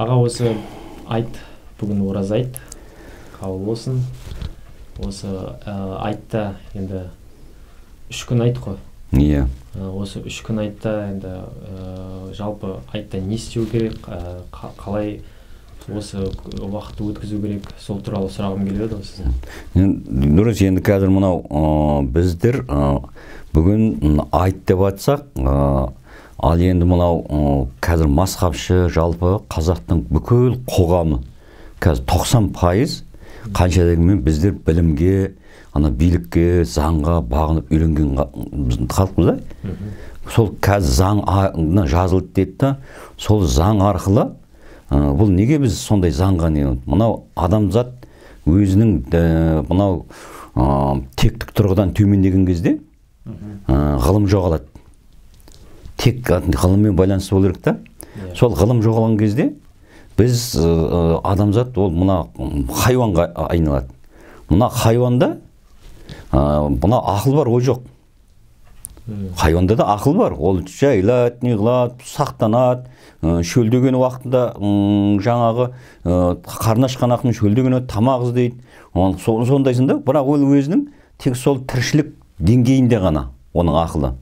аға осы айт бүгін ораза айт қабыл болсын осы ә, айтта енді үш күн айт қой иә осы үш күн айтта енді жалпы айтта не істеу керек қалай осы уақытты өткізу керек сол туралы сұрағым келіп еді сізден дұрыс енді қазір мынау біздер бүгін айт деп атсақ ал енді мынау қазір масқапшы жалпы қазақтың бүкіл қоғамы қазір тоқсан пайыз қанша дегенмен біздер білімге ана билікке заңға бағынып үйренген біздің халықпыз да сол қазір заң жазылды дейді да сол заң арқылы бұл неге біз сондай заңға не мынау адамзат өзінің мынау тектік тұрғыдан төмендеген кезде ғылым жоғалады тек ғылыммен байланысты болу керек та иә. сол ғылым жоғалған кезде біз адамзат ол мына хайуанға айналады мына хайуанда мына ақыл бар ой жоқ хайуанда да ақыл бар ол не неғылады сақтанады шөлдеген уақытында жаңағы ә, қарны ашқан ақын шөлдеген тамақ іздейді сондайсың бірақ ол өзінің тек сол тіршілік деңгейінде ғана оның ақылы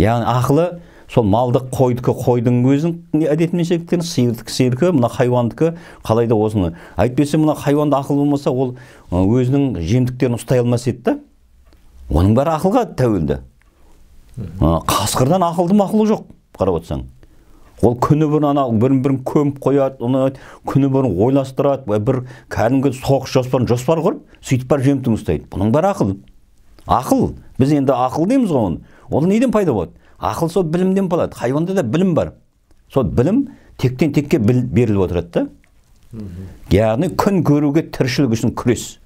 яғни ақылы сол малды қойдікі қойдың өзінің әдетімен шектелген сиырдікі сиырдікі мына хайуандікі қалай да осыны әйтпесе мына хайуанда ақыл болмаса ол өзінің жемдіктерін ұстай алмас еді да оның бәрі ақылға тәуелді қасқырдан ақылды мақұлы жоқ қарап отырсаң ол күні бұрын ана бірін бірін көміп қояды оны күні бұрын ойластырады бір кәдімгі соғыс жоспарын жоспар құрып сөйтіп барып жемтігін ұстайды бұның бәрі ақыл ақыл біз енді ақыл дейміз ғой оны ол неден пайда болады ақыл сол білімден болады хайуанда да білім бар сол білім тектен текке беріліп отырады да яғни күн көруге тіршілік үшін күрес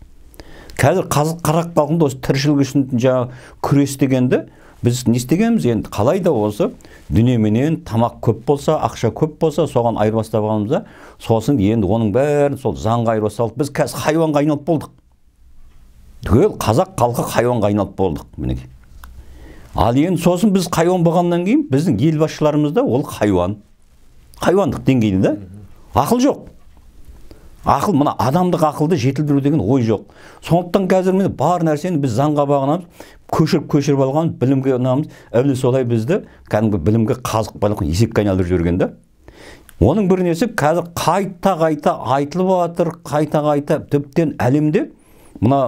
қазір қазық қарақ халқында осы тіршілік үшін жаңағы күрес дегенді біз не істегенбіз енді қалай да осы дүниеменен тамақ көп болса ақша көп болса соған айырбастап да сосын енді оның бәрін сол заңға айырбасталып біз қазір хайуанға айналып болдық түгел қазақ халқы хайуанға айналып болдық мінекей ал енді сосын біз хайуан болғаннан кейін біздің ел басшыларымызда ол хайуан хайуандық деңгейде да ақыл жоқ ақыл мына адамдық ақылды жетілдіру деген ой жоқ сондықтан қазір міне бар нәрсені біз заңға бағынамыз көшіріп көшіріп алған білімге ұнамыз әуелі солай бізді кәдімгі білімге қазық байлаған есекке айналдырып жіберген да оның бір несі қазір қайта қайта айтылып жатыр қайта қайта тіптен әлемде мына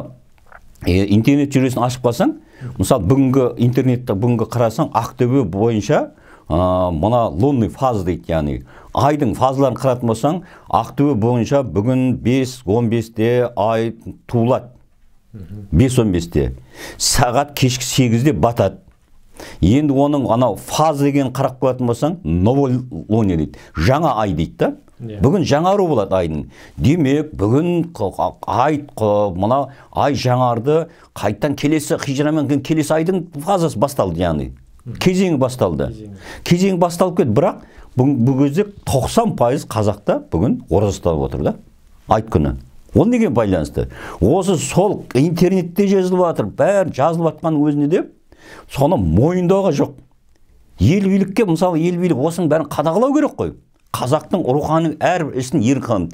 интернет жүйесін ашып қалсаң мысалы бүгінгі интернетті бүгінгі қарасаң ақтөбе бойынша ә, мына лунный фаза дейді яғни айдың фазаларын қаратын болсаң ақтөбе бойынша бүгін 5-15-те ай туылады бес он те сағат кешкі сегізде батады енді оның анау фаза деген қарап қоятын болсаң новолуние дейді жаңа ай дейді да бүгін жаңару болады айдың демек бүгін ай мына ай жаңарды қайттан келесі хижрамен келесі айдың фазасы басталды яғни кезеңі басталды кезең басталып кетті бірақ бұл кезде тоқсан пайыз қазақта бүгін ораза ұстап отыр да айт күні ол неге байланысты осы сол интернетте жазылып жатыр бәрі жазылып жатқанның өзіне де соны мойындауға жоқ ел билікке мысалы ел билік осының бәрін қадағалау керек қой қазақтың руханың әр ісін ерік қылын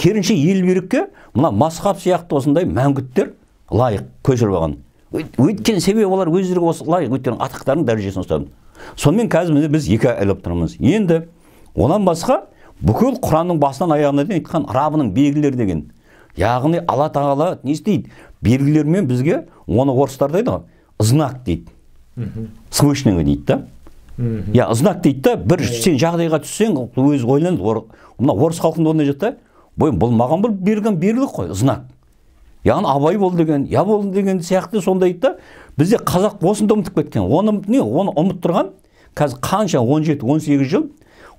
керінше ел берікке мына масхаб сияқты осындай мәңгіттер лайық көшіріп алған өйткені себебі олар өздері осы лайық өйткені атақтарының дәрежесін ұстады сонымен қазір міне біз екі айлап тұрмыз енді одан басқа бүкіл құранның басынан аяғына дейін айтқан рабының белгілері деген яғни алла тағала не істейді белгілермен бізге оны орыстар дейді ғой знак дейді свышнего дейді да иә знак дейді да бір иә, иә. сен жағдайға түссең өзі ойлан мына орыс халқында ондай жоқ та бұл маған бұл берген белгілік қой знак яғни абай бол деген я бол деген сияқты сондай да бізде қазақ осында ұмытып кеткен оны не оны ұмыттырған қазір қанша 17-18 жыл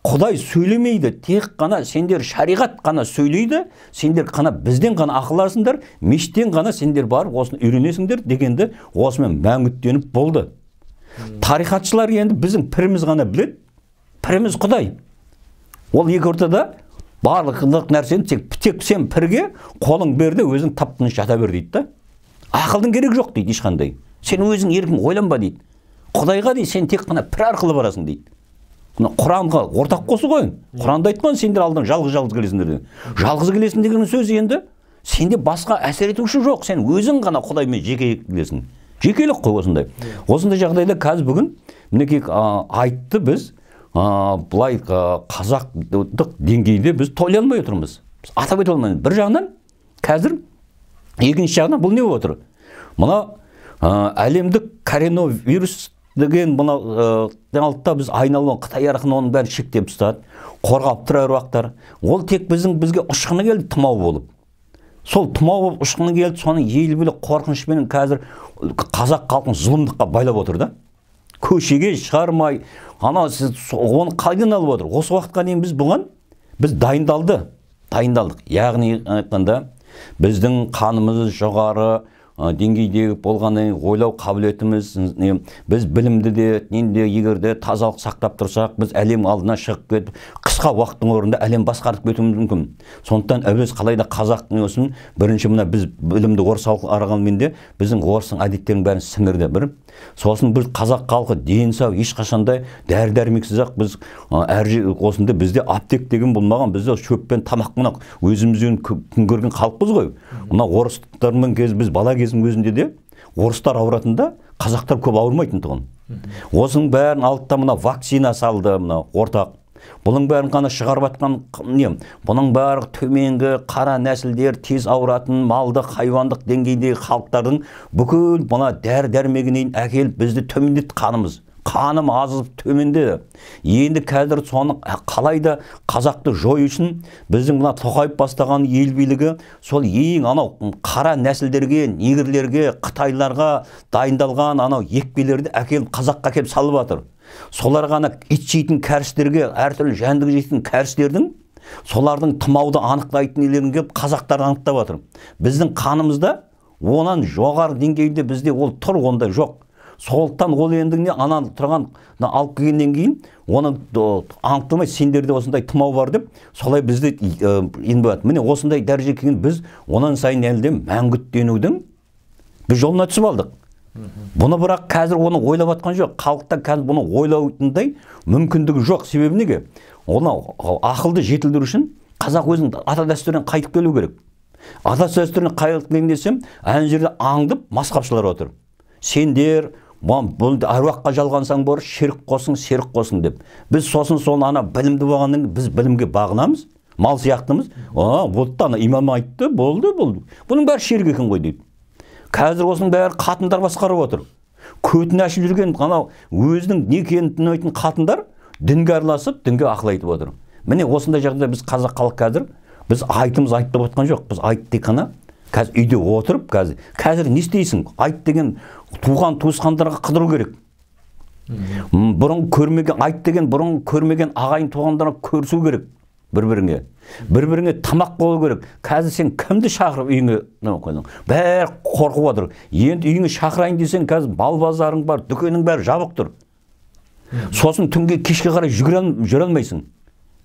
құдай сөйлемейді тек қана сендер шариғат қана сөйлейді сендер қана бізден ғана ақыл мештен мешіттен ғана сендер барып осыны үйренесіңдер дегенді осымен мәңгүттеніп болды тарихатшылар енді біздің піріміз ғана білет. піріміз құдай ол екі ортада барлық нәрсені тек, тек сен пірге қолың берді өзің тап тыныш жата бер дейді да ақылдың керек жоқ дейді ешқандай сен өзің еркің ойланба дейді құдайға дейді сен тек қана пір арқылы барасың дейді мына құранға ортақ қосы ғой құранда айтқан сендер алдан жалғыз жалғыз келесіңдер жалғыз келесің деген сөз енді сенде басқа әсер етуші жоқ сен өзің ғана құдаймен жеке келесің жекелік қой осындай иә. осындай жағдайда қазір бүгін мінекей айтты біз бұлай былай қазақтық деңгейде біз тойлай алмай отырмыз атап өте алмаймыз бір жағынан қазір екінші жағынан бұл не болып отыр мына әлемдік коронавирус деген мына жаңалықта біз айналма қытай арқылы оның бәрін шектеп тастады қорғап тұр әруақтар ол тек біздің бізге ұшқыны келді тұмау болып сол тұмау болып ұшқыны келді соны ел билік қорқынышпен қазір қазақ халқын зұлымдыққа байлап отыр да көшеге шығармай анау сіз оны қайдан алып отыр осы уақытқа дейін біз бұған біз дайындалды дайындалдық яғни айтқанда біздің қанымыз жоғары Э, деңгейдегі болғаннан кейін ойлау қабілетіміз біз білімді де ненде егер де тазалық сақтап тұрсақ біз әлем алдына шығып кетіп қысқа уақыттың орнында әлем басқарып кетуіміз мүмкін сондықтан әуез қалай да қазақтың өсін бірінші мына біз білімді орыс арғанмен де біздің орыстың әдеттерінің бәрін сіңірді бір сосын біз қазақ халқы дені сау ешқашандай дәрі дәрмексіз ақ біз әр жер осында бізде аптек деген болмаған бізде шөппен тамақ мына өзімізден күн көрген халықпыз ғой мына орыстармен кез біз бала кездің өзінде де орыстар ауыратында қазақтар көп ауырмайтын тұғын осының бәрін алды мына вакцина салды мына ортақ бұның бәрін ғана шығарып жатқан не бұның бәрі төменгі қара нәсілдер тез ауыратын малдық хайуандық деңгейдегі халықтардың бүкіл мына дәрі дәрмегіне әкеліп бізді төмендетті қанымыз қаным азып төменде, енді қазір соны ә, қалайда қазақты жою үшін біздің мына тоқаев бастаған ел билігі сол ең анау қара нәсілдерге негірлерге, қытайларға дайындалған анау екпелерді әкеліп қазаққа әкеліп салып жатыр соларға ғана ит жейтін кәрістерге әртүрлі жәндік жейтін кәрістердің солардың тымауды анықтайтын нелерін келіп қазақтар анықтап жатыр біздің қанымызда онан жоғары деңгейде бізде ол тұр ондай жоқ сондықтан ол енді не тұрған алып келгеннен кейін оны анықтамай сендерде осындай тымау бар деп солай бізді э, инбады міне осындай дәрежеге келген біз онан сайын әлі мәңгүттенудің біз жолына түсіп алдық бұны бірақ қазір оны ойлап жатқан жоқ халықта қазір бұны ойлайтындай мүмкіндігі жоқ себебі неге оны ақылды жетілдіру үшін қазақ өзінің ата дәстүрінен қайтып келу керек ата дәстүріне қайтып келейін десем ана жерде аңдып масқапшылар отыр сендер маған жалғансаң бор шерік қосың серік қосың деп біз сосын соны ана білімді болғаннан біз білімге бағынамыз мал сияқтымыз а болды ана имам айтты болды болды бұның бәрі шерік екен ғой дейді қазір осының бәрі қатындар басқарып отыр көтін ашып жүрген анау өзінің не екенін тінайтын қатындар дінге араласып дінге ақыл айтып отыр міне осындай жағдайда біз қазақ халық қазір біз айтымыз айт деп отқан жоқ біз айт тек қана қазір үйде отырып қазір қазір не істейсің айт деген туған туысқандарға қыдыру керек бұрын көрмеген айт деген бұрын көрмеген ағайын туғандарға көрсу керек бір біріңе бір біріңе тамақ болу керек қазір сен кімді шақырып үйіңе бәрі қорқып отыр енді үйіңе шақырайын десең қазір мал базарың бар дүкенің бәрі жабық тұр сосын түнге кешке қарай жүре алмайсың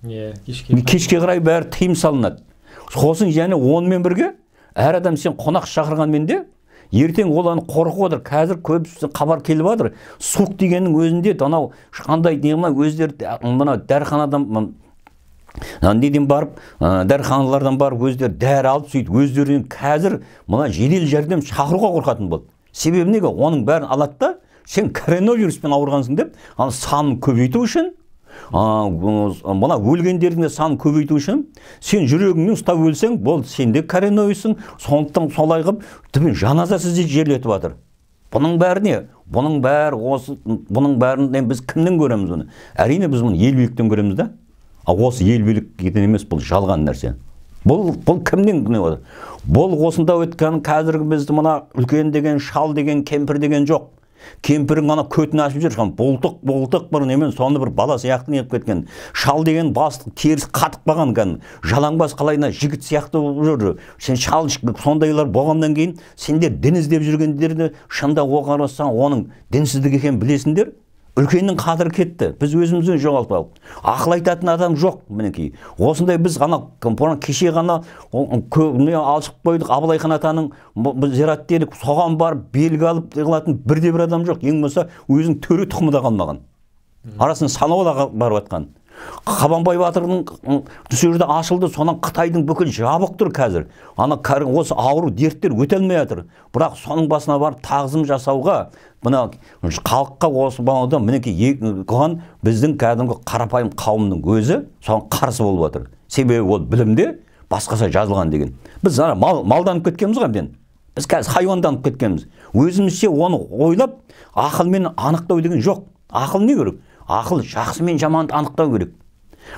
иә кешке қарай бәрі тыйым салынады сосын және онымен бірге әр адам сен қонақ шақырғанмен де ертең ол аны қорқып отыр қазір көбісі хабар келіп жатыр суық дегеннің өзінде анау қандай не өздері мына дәріханадан неден барып ә, дәріханалардан барып өздері дәрі алып сөйтіп өздерінен қазір мына жедел жәрдем шақыруға қорқатын болды себебі неге оның бәрін алады да сен коронавируспен ауырғансың деп ана санын көбейту үшін мына өлгендердің де санын көбейту үшін сен жүрегіңнен ұстап өлсең болды сен де коронавирустың сондықтан солай қылып түбін жаназа сізді жерлетіп жатыр бұның бәрі не бұның бәрі осы бұның бәрінен біз кімнен көреміз оны әрине біз бұны ел биліктен көреміз да а осы ел биліктен емес бұл жалған нәрсе бұл бұл кімнен бұл осында өткен қазіргі бізді мына үлкен деген шал деген кемпір деген жоқ кемпірің ғана көтін ашып жүр жаңағы бұлтық болтық бір немен соны бір бала сияқты еп кеткен шал деген басты теріс қатып қалған кәдімгі жалаңбас қалайына жігіт сияқты болып жүр сен шал сондайлар болғаннан кейін сендер дін іздеп жүргендерді оған қарасаң оның дінсіздік екенін білесіңдер үлкеннің қадірі кетті біз өзімізді алдық ақыл айтатын адам жоқ мінекей осындай біз компонент, кеше ғана көбіне алшып қойдық хан атаның зират дедік соған барып белгі алып қылатын бірде бір адам жоқ ең болмаса өзінің төре тұқымы да қалмаған арасында санаулы барып жатқан қабанбай батырдың сол жерде ашылды сонан қытайдың бүкіл жабық тұр қазір ана осы ауру дерттер өте алмай жатыр бірақ соның басына барып тағзым жасауға мына халыққа осы бағада мінекей қылған біздің кәдімгі қарапайым қауымның өзі соған қарсы болып жатыр себебі ол білімде басқаша жазылған деген біз ана мал, малданып кеткенбіз ғой әбден біз қазір хайуанданып кеткенбіз өзімізше оны ойлап ақылмен анықтау деген жоқ ақыл не керек ақыл жақсы мен жаманды анықтау керек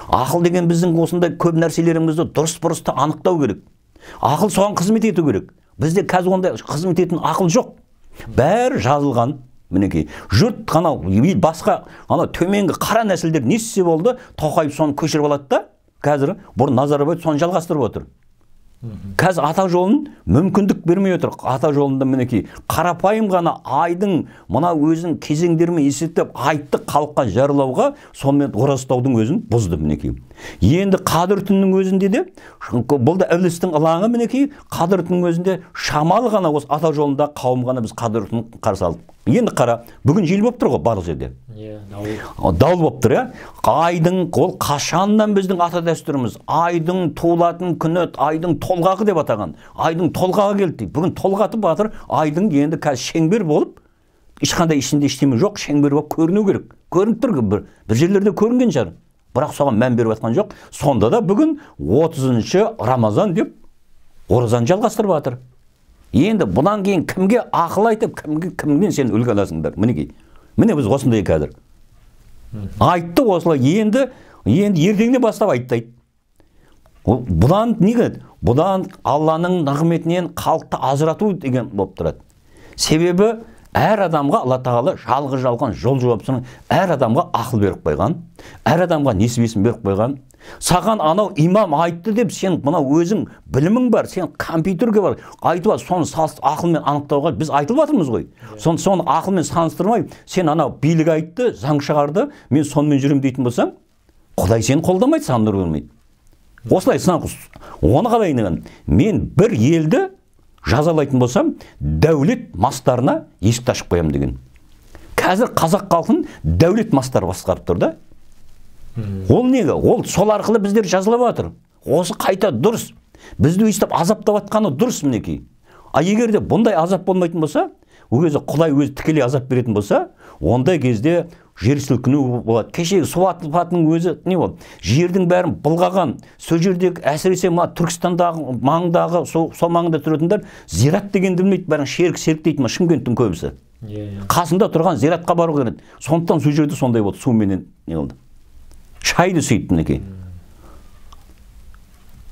ақыл деген біздің осындай көп нәрселерімізді дұрыс бұрысты анықтау керек ақыл соған қызмет ету керек бізде қазір ондай қызмет ететін ақыл жоқ бәрі жазылған мінекей жұрт қана басқа анау төменгі қара нәсілдер не істесе болды тоқаев соны көшіріп алады да қазір бұрын назарбаев соны жалғастырып отыр қазір ата жолын мүмкіндік бермей отыр ата жолында мінекей қарапайым ғана айдың мына өзінің кезеңдерімен есептеп айтты халыққа жарлауға сонымен оразтаудың өзін бұзды мінекей енді қадір түннің өзінде де бұл да ілістің ылаңы мінекей қадір түннің өзінде шамалы ғана осы ата жолында қауым ғана біз қадыр түнін қарсы алдық енді қара бүгін жел болып тұр ғой барлық жерде иә дауыл болып тұр иә айдың ол қашаннан біздің ата дәстүріміз айдың туылатын күні айдың толғағы деп атаған айдың толғағы келді дейді бүгін толғатып батыр айдың енді қазір шеңбер болып ешқандай ішінде ештеңе жоқ шеңбер болып көріну керек көрініп тұр бір бір жерлерде көрінген шығар бірақ соған мән беріп жатқан жоқ сонда да бүгін 30-шы рамазан деп оразаны жалғастырып жатыр енді бұдан кейін кімге ақыл айтып кімге, кімнен сен үлгі аласыңдар мінекей міне біз осындай қазір айтты осылай енді енді ертеңнен бастап айтты айт бұдан неге бұдан алланың нығметінен халықты ажырату деген болып тұрады себебі әр адамға алла тағала жалғыз жалған жол жауапсын әр адамға ақыл беріп қойған әр адамға несібесін беріп қойған саған анау имам айтты деп сен мына өзің білімің бар сен компьютерге бар айтып соны ақылмен анықтауға біз айтылып жатырмыз ғой иә. соны соны ақылмен салыстырмай сен анау билік айтты заң шығарды мен сонымен жүремін дейтін болсаң құдай сені қолдамайды саған нұр бермейді осылай оны қалай мен бір елді жазалайтын болсам дәулет мастарына есікті ашып қоямын деген қазір қазақ халқын дәулет мастары басқарып тұр да ол неге ол сол арқылы біздер жазалап жатыр осы қайта дұрыс бізді өйстіп азаптап жатқаны дұрыс мінекей а егер бұндай азап болмайтын болса ол кезде құдай өзі тікелей азап беретін болса ондай кезде жер сілкіну болады кешегі су атылпатының өзі не болды жердің бәрін былғаған сол жердегі әсіресе мына түркістандағы маңдағы сол со маңда тұратындар зират дегенді білмейді бәрін шерік серік дейді мына шымкенттің көбісі yeah. Иә, иә. қасында тұрған зиратқа бару керек сондықтан сол жерде сондай болды суменен не болды шайды сөйтті мінекей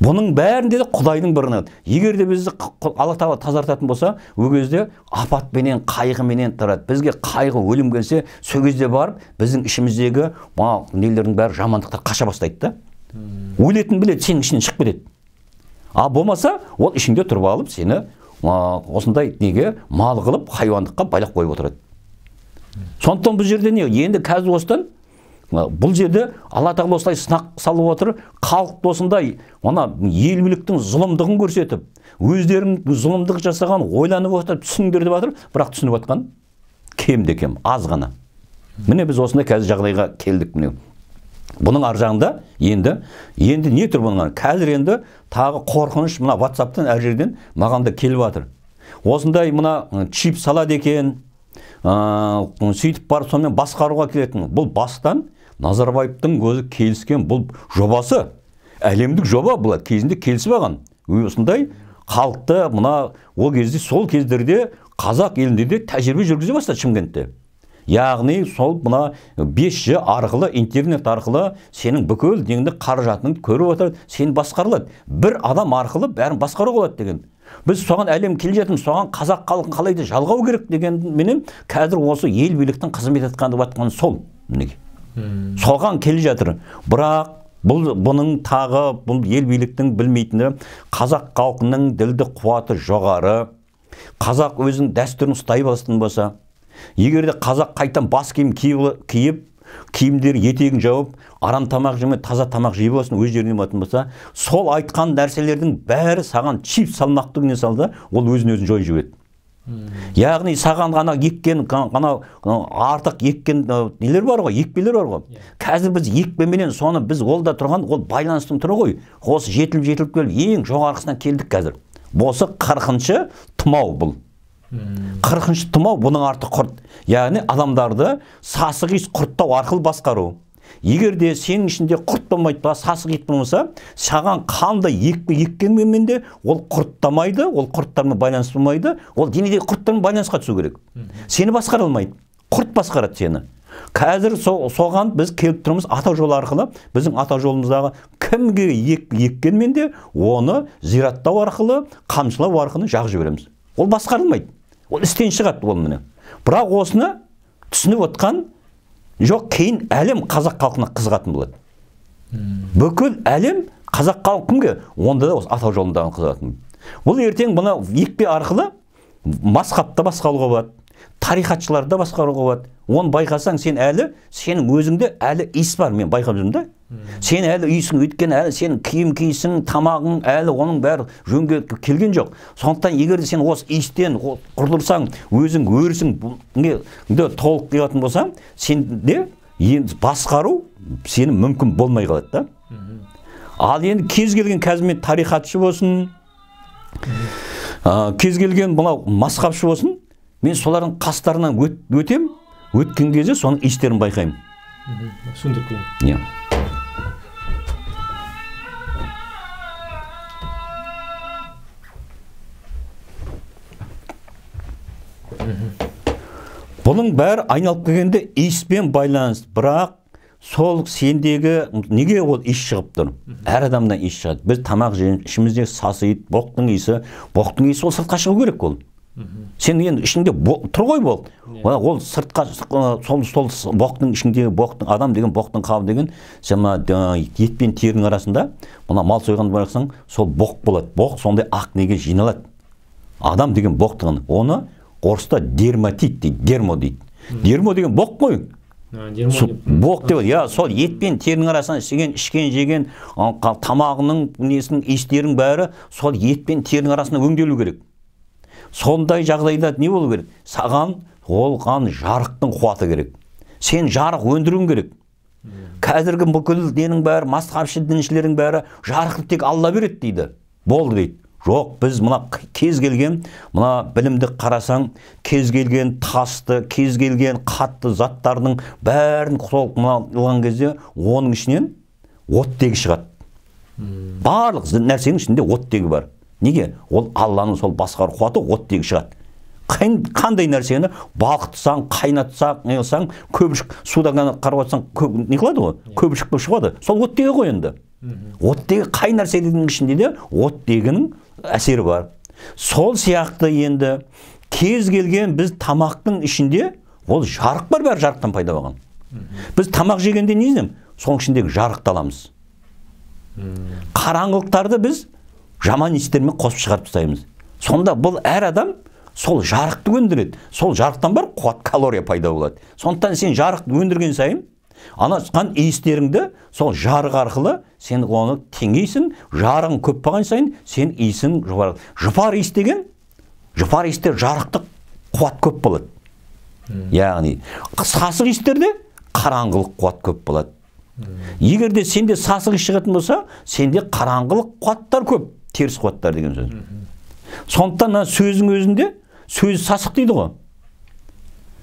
бұның бәрінде де құдайдың бірлігі егер де бізді алла тағала тазартатын болса ол кезде апатпенен қайғыменен тұрады бізге қайғы өлім келсе сол кезде барып біздің ішіміздегі мынау нелердің бәрі жамандықтар қаша бастайды да өлетінін біледі сенің ішінен шығып кетеді а болмаса ол ішіңде тұрып алып сені осындай неге мал қылып хайуандыққа байлап қойып отырады сондықтан бұл жерде не енді қазір осыдан бұл жерде алла тағала осылай сынақ салып отыр халықты осындай мына ел мүліктің зұлымдығын көрсетіп өздерінің зұлымдық жасаған ойланып отырып түсіңдер деп жатыр бірақ түсініп жатқан кемде кем аз ғана міне біз осындай қазір жағдайға келдік міне бұның ар жағында енді енді не тұр бұның қазір енді тағы қорқыныш мына ватсаптан әр жерден маған да келіп жатыр осындай мына чип салады екен ыыы сөйтіп барып сонымен басқаруға келетін бұл бастан назарбаевтың өзі келіскен бұл жобасы әлемдік жоба бұл кезінде келісіп алған осындай халықты мына ол кезде сол кездерде қазақ елінде де тәжірибе жүргізе бастады шымкентте яғни сол мына 5G арқылы интернет арқылы сенің бүкіл деңді қаражатыңды көріп отырады сен басқарылады бір адам арқылы бәрін басқаруға болады деген біз соған әлем келе жатырмыз соған қазақ халқын қалай да жалғау керек деген қазір осы ел биліктің қызмет етіп жатқаны сол мінекей соған келе жатыр бірақ бұл бұның тағы бұл ел биліктің білмейтіні қазақ халқының ділді қуаты жоғары қазақ өзінің дәстүрін ұстай бастын болса егерде қазақ қайтан бас киім киіп киімдер етегін жауып арам тамақ жемей таза тамақ жей болсын өз жеріне болатын болса сол айтқан нәрселердің бәрі саған чип салмақты не салды ол өзін өзін жойып жібереді яғни саған ғана еккен ғана артық еккен нелер бар ғой екпелер бар ғой қазір біз екпеменен соны біз ол да тұрған ол байланыстың түрі ғой осы жетіліп жетіліп келіп ең жоғарғысына келдік қазір осы қырқыншы тұмау бұл hmm. қырқыншы тұмау бұның арты құрт яғни адамдарды сасық иіс құрттау арқылы басқару егер де сенің ішінде құрттамайды сасық ет болмаса саған қандай екпе еккенменмен де ол құрттамайды ол құрттармен байланыс болмайды ол денедегі құрттармен байланысқа түсу керек сені басқара алмайды құрт басқарады сені қазір со, соған біз келіп тұрмыз ата жол арқылы біздің ата жолымыздағы кімге ек, еккенмен де оны зираттау арқылы қамшылау арқылы жағып жібереміз ол басқарылмайды ол істен шығады ол міне бірақ осыны түсініп отқан жоқ кейін әлем қазақ халқына қызығатын болады бүкіл әлем қазақ халқы кімге онда да осы атау жолындағы қызығатын бұл ертең мына екпе арқылы масхабты басқалуға болады тарихатшыларды да басқаруға болады оны байқасаң сен әлі сенің өзіңде әлі иіс бар мен байқап жүрмін да сен әлі үйсің өйткені әлі сенің киім киісің тамағың әлі оның бәрі жөнге келген жоқ сондықтан егер де сен осы иістен құрылсаң өзің өрісіңді толық қиятын болсаң сенде енді басқару сені мүмкін болмай қалады да ал енді кез келген қазір мен тарихатшы болсын ә, кез келген мынау масқапшы болсын мен солардың қастарынан өт, өтем өткен кезде соның иістерін байқаймын түсіндіріп иә бұның бәрі айналып келгенде иіспен байланысты бірақ сол сендегі неге ол иіс шығып тұр әр адамнан иіс шығады біз тамақ жейміз ішімізде сасиды боқтың иісі боқтың иісі ол сыртқа шығу керек ол сен енді ішіңде тұр ғой иә. ол сыртқа сол сол боқтың ішіндегі боқтың адам деген боқтың қабы деген сен мына ет пен терінің арасында мына мал сойғанды барсаң сол боқ болады боқ сондай ақ неге жиналады адам деген боқтығын оны орыста дерматит дейді дермо дейді дермо деген боқ қой боқ деп иә сол ет пен терінің арасынан ішкен жеген тамағының несінің иістерінің бәрі сол ет пен терінің арасында өңделу керек сондай жағдайда не болу керек саған олған жарықтың қуаты керек сен жарық өндіруің керек қазіргі бүкіл ненің бәрі мазхабші діншілердің бәрі жарықты тек алла береді дейді болды дейді жоқ біз мына кез келген мына білімді қарасаң кез келген тасты кез келген қатты заттардың бәрін сол мына кезде оның ішінен оттегі шығады барлық нәрсенің ішінде оттегі бар неге ол алланың сол басқару қуаты оттегі шығады қандай нәрсені балқытсаң қайнатсаң неғылсаң көбішік судан ғана қарап отырсаң көп, не қылады ғой иә. көбішік болып шығады сол оттегі ғой енді оттегі қай нәрсенің ішінде де оттегінің әсері бар сол сияқты енді кез келген біз тамақтың ішінде ол жарық бар бәрі жарықтан пайда болған біз тамақ жегенде не соның ішіндегі жарықты аламыз қараңғылықтарды біз жаман иістермен қосып шығарып тастаймыз сонда бұл әр адам сол жарықты өндіреді сол жарықтан бар қуат калория пайда болады сондықтан сен жарықты өндірген сайын ана шыққан иістеріңді сол жарық арқылы сен оны теңейсің жарығың көп болған сайын сен иісің жоғарылады жұпар иіс деген жұпар иісте жарықтық қуат көп болады hmm. яғни сасық иістерде қараңғылық қуат көп болады hmm. сенде сасық иіс шығатын болса сенде қараңғылық қуаттар көп теріс қуаттар деген сөз сондықтан мына сөздің өзінде сөз сасық дейді ғой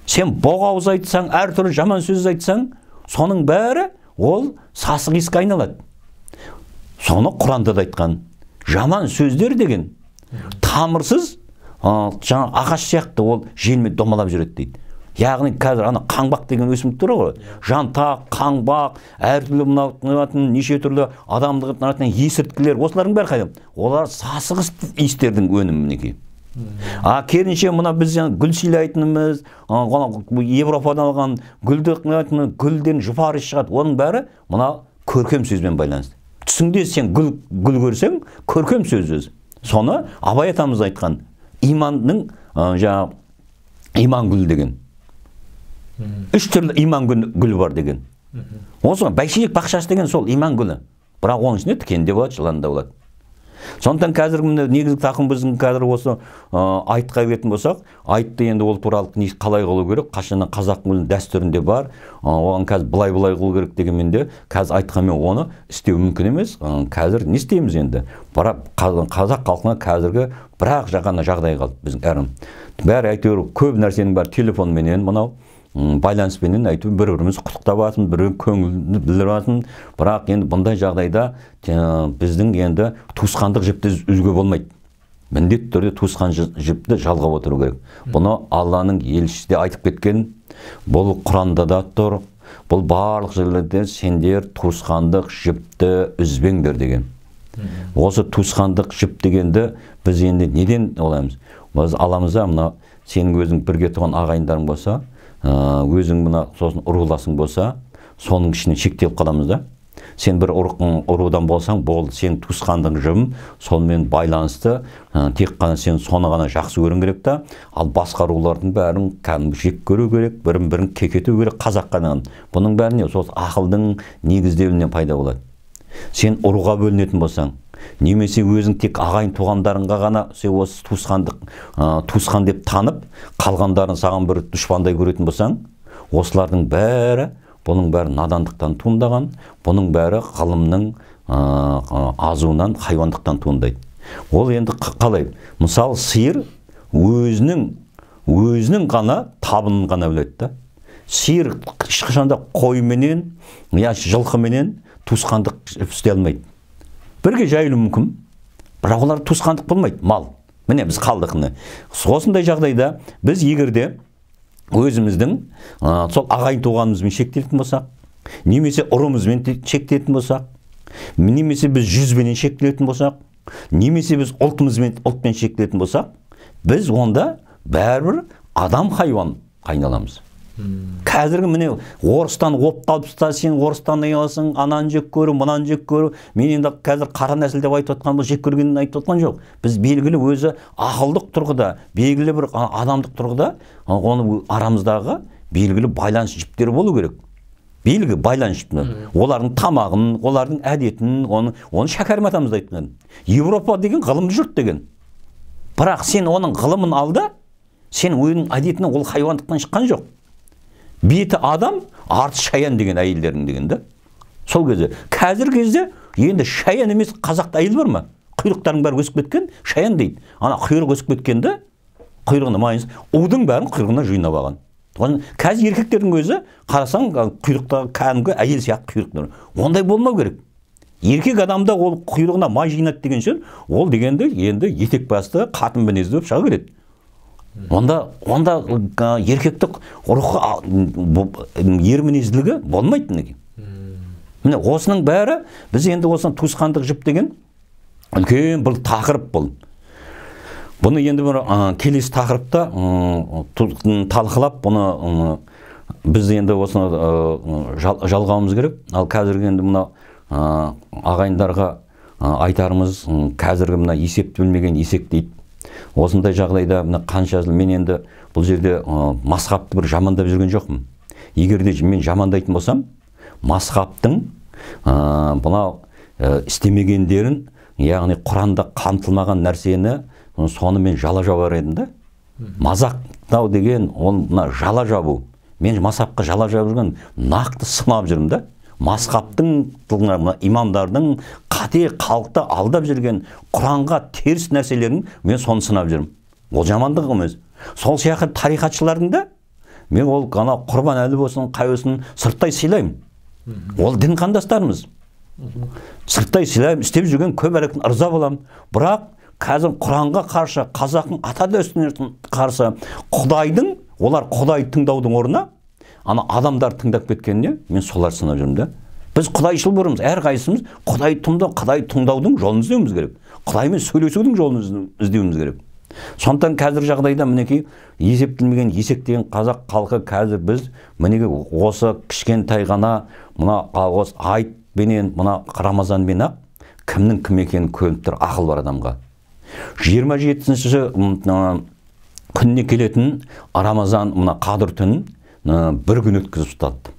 сен боқ ауыз айтсаң әртүрлі жаман сөз айтсаң соның бәрі ол сасық иіске айналады соны құранда да айтқан жаман сөздер деген тамырсыз ағаш сияқты ол желмен домалап жүреді дейді яғни қазір ана қаңбақ деген өсімдік тұр ғой иә. жантақ қаңбақ әртүрлі мынау неше түрлі адамды есірткілер осылардың бәрі қайда олар сасық иістердің өнімі мінекей а керінше мына біз гүл сыйлайтынымыз европадан алған гүлді гүлден жұпар иіс шығады оның бәрі мына көркем сөзбен байланысты түсіңде сен гүл гүл көрсең көркем сөз өзі соны абай атамыз айтқан иманның жаңағы иман гүлі деген үш түрлі иман гүлі бар деген осы бәйшешек бақшасы деген сол иман гүлі бірақ оның ішінде тікен де болады жылан да болады сондықтан қазіргі міне негізгі тақым біздің қазір осы ә, айтқа келетін болсақ айтты енді ол туралы қалай қылу керек қашаннан қазақтың дәстүрінде бар оған қазір былай былай қылу керек дегенмен де қазір айтқанмен оны істеу мүмкін емес қазір не істейміз енді бірақ қазақ халқына қазіргі бірақ ғана жағдай қалды біздің әрі бәрі әйтеуір көп нәрсенің бәрі телефонменен мынау байланыспенен әйтеуір бір бірімізді құттықтап жатырмыз бір білдіріп жатырмыз бірақ енді бұндай жағдайда біздің енді туысқандық жіпті үзуге болмайды міндетті түрде туысқан жіпті жалғап отыру керек бұны алланың елшісі де айтып кеткен бұл құранда да тұр бұл барлық жерлерде сендер туысқандық жіпті үзбеңдер деген осы туысқандық жіп дегенді біз енді неден олаймыз біз аламыз да мына сенің өзің бірге тұрған ағайындарың болса Э, өзің мына сосын ұруласың болса соның ішіне шектеліп қаламыз да сен бір ұрудан болсаң болды сен туысқандың жібім сонымен байланысты ә, тек қана сен соны ғана жақсы көруің керек та ал басқа рулардың бәрін кәдімгі жек көру керек бірін бірін кекету керек қазақ қана бұның бәрі не ақылдың негіздеуінен пайда болады сен ұруға бөлінетін болсаң немесе өзің тек ағайын туғандарыңға ғана сен осы туысқандық туысқан деп танып қалғандарын саған бір дұшпандай көретін болсаң осылардың бәрі бұның бәрі надандықтан туындаған бұның бәрі ғылымның азуынан хайуандықтан туындайды ол енді қалай мысалы сиыр өзінің өзінің ғана табынын ғана біледі да сиыр ешқашан да қойменен я жылқыменен туысқандық істей алмайды бірге жайылуы мүмкін бірақ олар туысқандық болмайды мал міне біз қалдықыны. осындай жағдайда біз егерде өзіміздің сол ағайын туғанымызбен шектелетін болсақ немесе ұрымызбен шектелетін болсақ немесе біз жүзбенен шектелетін болсақ немесе біз ұлтымызбен ұлтпен шектелетін болсақ біз онда бәрібір адам хайуан айналамыз қазіргі міне орыстан опталып ұста сен орыстан неғыласың ананы жек көру мынаны жек көру мен енді қазір қара нәсіл деп айтып жатқан бұл жек көргенін айтып жатқан жоқ біз белгілі өзі ақылдық тұрғыда белгілі бір адамдық тұрғыда оны арамыздағы белгілі байланыс жіптері болу керек белгі байланыс олардың тамағын олардың әдетін оны оны шәкәрім атамыз айтқан европа деген ғылымды жұрт деген бірақ сен оның ғылымын ал да сен өзінің әдетіне ол хайуандықтан шыққан жоқ беті адам арты шаян деген әйелдердің деген да сол кезде қазіргі кезде енді шаян емес қазақта әйел бар ма құйрықтарының бәрі өсіп кеткен шаян дейді ана құйрық өсіп кеткен да құйрығына майын удың бәрін құйрығына жинап алған қазір еркектердің өзі қарасаң құйрықтағы кәдімгі әйел сияқты құйрық ондай болмау керек еркек адамда ол құйрығына май жинады деген сөз ол дегенде енді етек басты қатын мінезді болып шыға келеді онда онда еркектік рухы ер мінезділігі болмайды неге міне осының бәрі біз енді осы туысқандық жіп деген үлкен бұл тақырып бұл бұны енді бір ә, келесі тақырыпта ә, талқылап бұны біз енді осыны жал, жалғауымыз керек ал қазіргі енді мына ағайындарға айтарымыз қазіргі мына есепті білмеген есек дейді осындай жағдайда мына қанша жыл мен енді бұл жерде ә, масхабты бір жамандап жүрген жоқпын егер де мен жамандайтын болсам масхабтың ә, мынау ә, істемегендерін яғни құранда қамтылмаған нәрсені соны мен жала жабар едім да мазақтау деген ол мына жала жабу мен масхабқа жала жабып жүрген нақты сынап жүрмін да масхабтың имамдардың қате халықты алдап жүрген құранға теріс нәрселерін мен соны сынап жүрмін ол жамандық емес сол сияқты тарихатшылардың да мен ол ана құрбан әлі болсын қай болсын сырттай сыйлаймын ол дін қандастарымыз сырттай сыйлаймын істеп жүрген көп әрекетін ырза боламын бірақ қазір құранға қарсы қазақтың ата дәстүріне қарсы құдайдың олар құдайды тыңдаудың орнына ана адамдар тыңдап кеткеніне мен солар санап жүрмін да біз құдайшыл әр әрқайсымыз құдай тыңда құдай тыңдаудың жолын іздеуіміз керек құдаймен сөйлесудің жолын іздеуіміз керек сондықтан қазір жағдайда мінекей есептелмеген есек деген қазақ халқы қазір біз мінекей осы кішкентай ғана мына осы айтпенен мына рамазанмен ақ кімнің кім екенін көрініп тұр ақыл бар адамға жиырма жетінші күніне келетін рамазан мына қадыр түнін Э, бір күн өткізіп ұстатты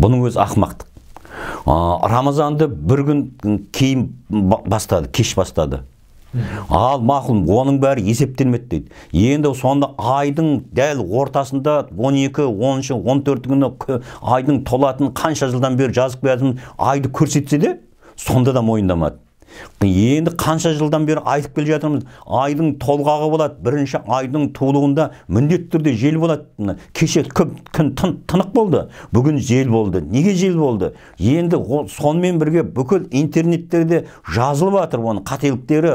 бұның өзі ақымақтық э, рамазанды бір күн кейін бастады кеш бастады ал мақұл оның бәрі есептелмеді дейді енді сонда айдың дәл ортасында 12 13 14 күні айдың толатын қанша жылдан бері жазып келе айды көрсетсе де сонда да мойындамады енді қанша жылдан бері айтып келе жатырмыз айдың толғағы болады бірінші айдың толуында міндетті түрде жел болады кеше күн тынық болды бүгін жел болды неге жел болды енді сонымен бірге бүкіл интернеттерде жазылып жатыр оның қателіктері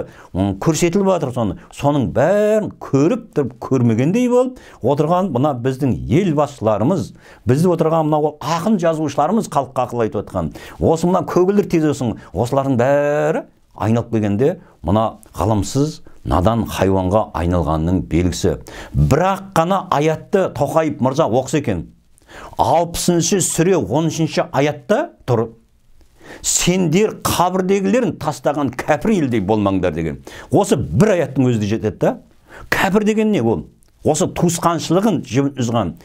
көрсетіліп жатыр соны соның бәрін көріп тұрып көрмегендей болып отырған мына біздің ел басшыларымыз бізді отырған мынау ақын жазушыларымыз халыққа ақыл айтып отқан осы мына көгілдір осылардың бәрі айналып келгенде мына ғаламсыз надан хайуанға айналғанының белгісі бірақ қана аятты тоқаев мырза оқыса екен алпысыншы сүре он үшінші аятта тұр сендер қабірдегілерін тастаған кәпір елдей болмаңдар деген осы бір аяттың өзі жетеді да кәпір деген не ол осы туысқаншылығын жібін үзған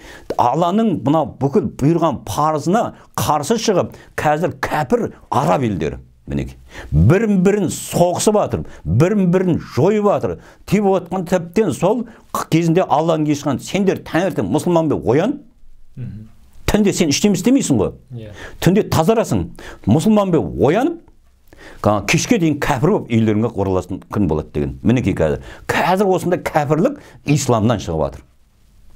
алланың мына бүкіл бұйырған парызына қарсы шығып қазір кәпір араб елдері мінекей бірін бірін соғысып жатыр бірін бірін жойып жатыр тиіп отқан тіптен сол кезінде алланың ешқан сендер таңертең мұсылман болып оян түнде сен ештеңе істемейсің ғой иә. түнде тазарасың мұсылман болып оянып кешке дейін кәпір болып үйлеріңе оралатын күн болады деген мінекей қазір қазір осындай кәпірлік исламнан шығып жатыр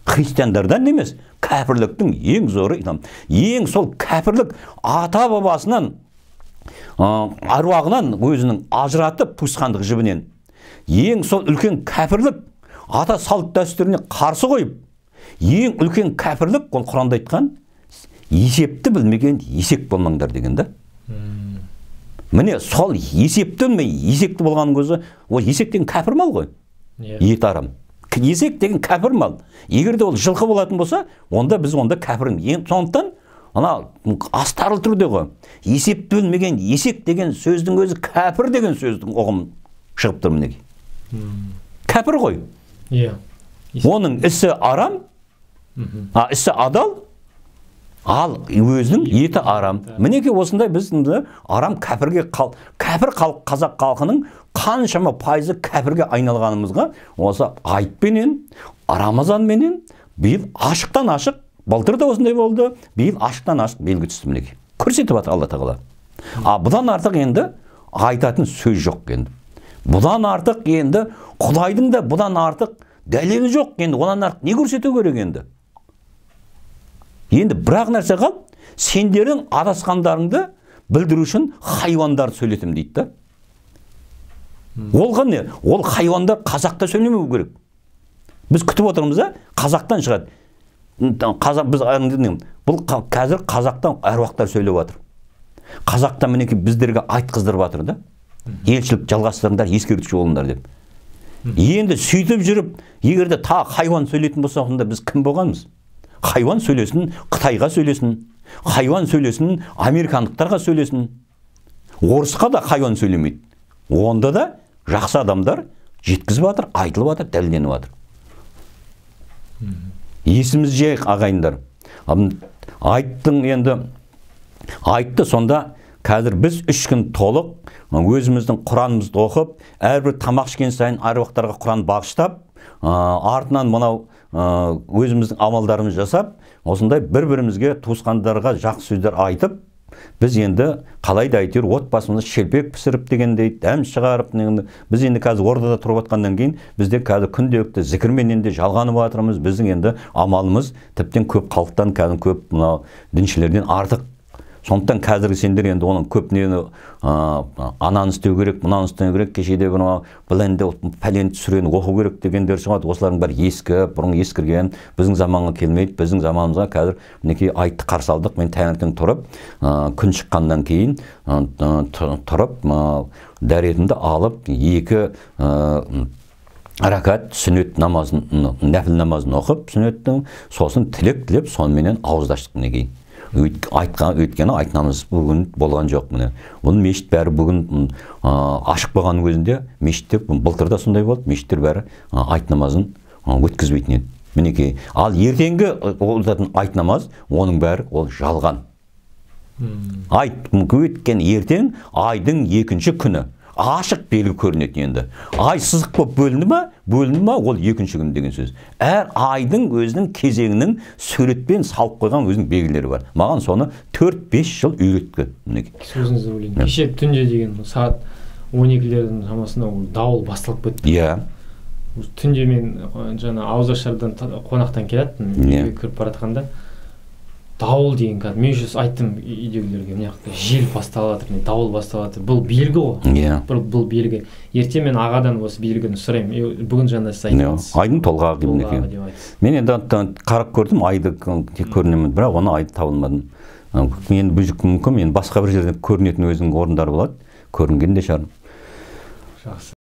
христиандардан емес кәпірліктің ең зоры ислам ең сол кәпірлік ата бабасынан аруағынан өзінің ажыратып туысқандық жібінен ең сол үлкен кәпірлік ата салт дәстүріне қарсы қойып ең үлкен кәпірлік ол құранда айтқан есепті білмеген есек болмаңдар деген да міне сол есепті білмей есекті болғанның өзі, ол есек деген кәпір мал ғой yeah. Иә. ет арам есек деген кәпір мал егер де ол жылқы болатын болса онда біз онда кәпір сондықтан ана астарлы түрде ғой есеп бөлмеген есек деген сөздің өзі кәпір деген сөздің ұғымы шығып тұр мінекей кәпір ғой иә оның ісі арам а ісі адал ал өзінің еті арам мінекей осындай біз арам кәпірге қал, кәпір халық қазақ халқының қаншама пайызы кәпірге айналғанымызға осы айтпенен рамазанменен биыл ашықтан ашық балтыр да осындай болды биыл ашықтан ашық белгі түсті мінекей көрсетіп жатыр алла тағала а бұдан артық енді айтатын сөз жоқ енді бұдан артық енді құдайдың да бұдан артық дәлелі жоқ енді одан артық не көрсету керек енді енді бір ақ нәрсе қал, сендердің адасқандарыңды білдіру үшін хайуандарды сөйлетемін дейді да ол не? ол хайуандар қазақта сөйлемеу керек біз күтіп отырмыз да қазақтан шығады қазақ біз бұл қазір қазақтан әруақтар сөйлеп жатыр қазақта мінекей біздерге айтқыздырып жатыр да елшілік жалғастырыңдар ескертуші болыңдар деп енді сөйтіп жүріп егер де тағы хайуан сөйлейтін болса онда біз кім болғанбыз хайуан сөйлесін қытайға сөйлесін хайуан сөйлесін американдықтарға сөйлесін орысқа да хайуан сөйлемейді онда да жақсы адамдар жеткізіп жатыр айтылып жатыр дәлелденіп жатыр есіміз жияйық ағайындар айттың енді айтты сонда қазір біз үш күн толық өзіміздің құранымызды оқып әрбір тамақ ішкен сайын аруақтарға құран бағыштап артынан мынау өзіміздің амалдарымыз жасап осындай бір бірімізге туысқандарға жақсы сөздер айтып біз енді қалай да әйтеуір шелпек пісіріп дегендей дәм шығарып біз енді қазір ордада тұрып жатқаннан кейін бізде қазір күнделікті зікірменен де жалғанып жатырмыз біздің енді амалымыз тіптен көп халықтан кәдімгі көп мынау діншілерден артық сондықтан қазіргі сендер енді оның көп нені ә, ананы істеу керек мынаны істеу керек кешеде мына бәленді пәлен сүрені оқу керек дегендер шығады осылардың бәрі ескі бұрын ескірген біздің заманға келмейді біздің заманымызға қазір мінекей айтты қарсы алдық мен таңертең тұрып ә, күн шыққаннан кейін ә, тұрып ә, дәретімді алып екі ә, ракат сүннет намазын нәпіл намазын оқып сүннеттің сосын тілек тілеп соныменен ауызды аштық мінекей айтқан өйткені айтқанымыз бүгін болған жоқ міне Оның мешіт бәрі бүгін ашық болғанның өзінде мешіттер былтыр да сондай болды мешіттер бәрі айт намазын өткізбейтін еді мінекей ал ертеңгі оқылатын айт намаз оның бәрі ол жалған айт өткен ертең айдың екінші күні ашық белгі көрінеді енді ай сызық болып бөлінді ма бөлінді ма ол екінші күн деген сөз әр айдың өзінің кезеңінің суретпен салып қойған өзінің белгілері бар маған соны төрт бес жыл үйретті. мінекей сөзіңізді бөлейін кеше түнде деген сағат он екілердің шамасында ол дауыл басталып кетті иә түнде мен жаңа ауызашардан қонақтан келатынмын yeah. үйге кіріп бара жатқанда дауыл деген қазір мен уже айттым үйдегілерге мына жақта жел басталып жатыр дауыл басталып жатыр бұл белгі ғой иә бұл, бұл белгі ертең мен ағадан осы белгіні сұраймын бүгін жаңа сіз иә. айттыңыз айдың толғағы деп екен мен енді қарап көрдім айды көрінемін бірақ оны айды таба алмадым енді мүмкін мен басқа бір жерде көрінетін өзінің орындары болады көрінген де шығар жақсы